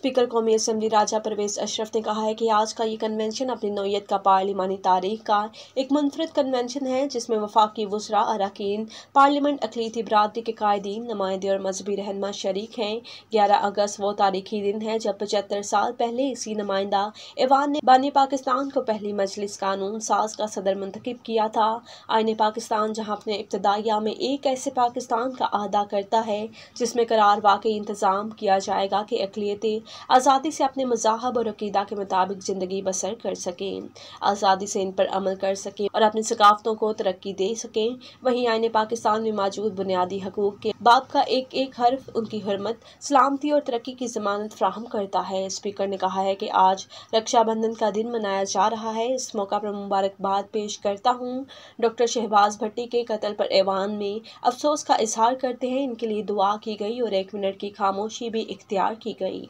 speaker कौमी assembly राजा परवेज अशरफ ने कहा है कि आज का ये कन्वेंशन अपनी नोयत का पार्लिमानी तारीख का एक मुनफरद कन्वेंशन है जिसमें वफाकी वसरा अरकान पार्लियामेंट अकलीती बरदरी के कायदीन नुमाइंदे और मजहबी रहनमा शरीक हैं ग्यारह अगस्त वो तारीखी दिन है जब पचहत्तर साल पहले इसी नुमाइंदा ईवान ने बान पाकिस्तान को पहली मजलिस कानून साज का सदर मंतखब किया था आयन पाकिस्तान जहाँ अपने इब्तदाया में एक ऐसे पाकिस्तान का अहदा करता है जिसमें करार वाकई इंतज़ाम किया जाएगा कि अकलीतें आज़ादी से अपने मजाहब और अकीदा के मुताबिक ज़िंदगी बसर कर सकें आज़ादी से इन पर अमल कर सकें और अपनी सकाफ़तों को तरक्की दे सकें वहीं आने पाकिस्तान में मौजूद बुनियादी हकूक़ के बाप का एक एक हर्फ उनकी हरमत सलामती और तरक्की की जमानत फ्राहम करता है स्पीकर ने कहा है कि आज रक्षाबंधन का दिन मनाया जा रहा है इस मौका पर मुबारकबाद पेश करता हूँ डॉक्टर शहबाज भट्टी के कत्ल पर ऐवान में अफसोस का इजहार करते हैं इनके लिए दुआ की गई और एक मिनट की खामोशी भी इख्तियार की गई